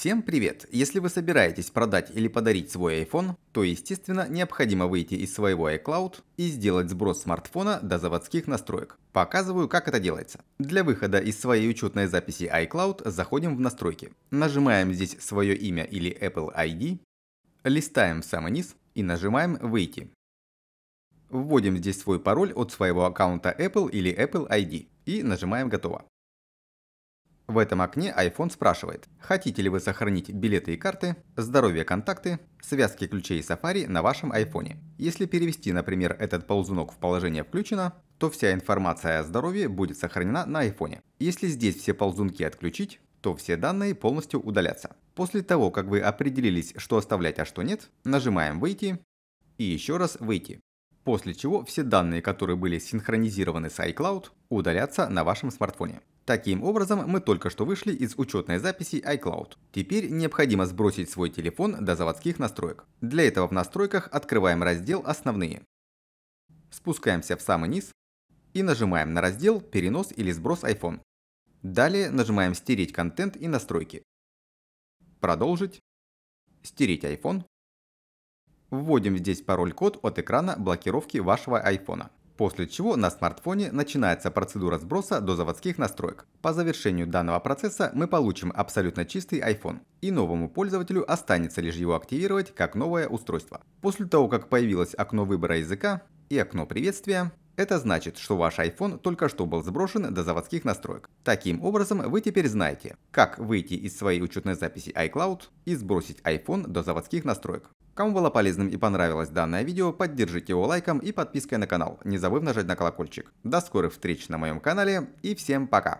Всем привет! Если вы собираетесь продать или подарить свой iPhone, то, естественно, необходимо выйти из своего iCloud и сделать сброс смартфона до заводских настроек. Показываю, как это делается. Для выхода из своей учетной записи iCloud заходим в настройки. Нажимаем здесь свое имя или Apple ID, листаем в самый низ и нажимаем «Выйти». Вводим здесь свой пароль от своего аккаунта Apple или Apple ID и нажимаем «Готово». В этом окне iPhone спрашивает, хотите ли вы сохранить билеты и карты, здоровье контакты, связки ключей Safari на вашем iPhone. Если перевести, например, этот ползунок в положение «включено», то вся информация о здоровье будет сохранена на iPhone. Если здесь все ползунки отключить, то все данные полностью удалятся. После того, как вы определились, что оставлять, а что нет, нажимаем «Выйти» и еще раз «Выйти» после чего все данные, которые были синхронизированы с iCloud, удалятся на вашем смартфоне. Таким образом, мы только что вышли из учетной записи iCloud. Теперь необходимо сбросить свой телефон до заводских настроек. Для этого в настройках открываем раздел «Основные». Спускаемся в самый низ и нажимаем на раздел «Перенос или сброс iPhone». Далее нажимаем «Стереть контент и настройки». Продолжить. Стереть iPhone. Вводим здесь пароль-код от экрана блокировки вашего iPhone. После чего на смартфоне начинается процедура сброса до заводских настроек. По завершению данного процесса мы получим абсолютно чистый iPhone, и новому пользователю останется лишь его активировать как новое устройство. После того, как появилось окно выбора языка и окно приветствия, это значит, что ваш iPhone только что был сброшен до заводских настроек. Таким образом, вы теперь знаете, как выйти из своей учетной записи iCloud и сбросить iPhone до заводских настроек. Кому было полезным и понравилось данное видео, поддержите его лайком и подпиской на канал, не забыв нажать на колокольчик. До скорых встреч на моем канале и всем пока!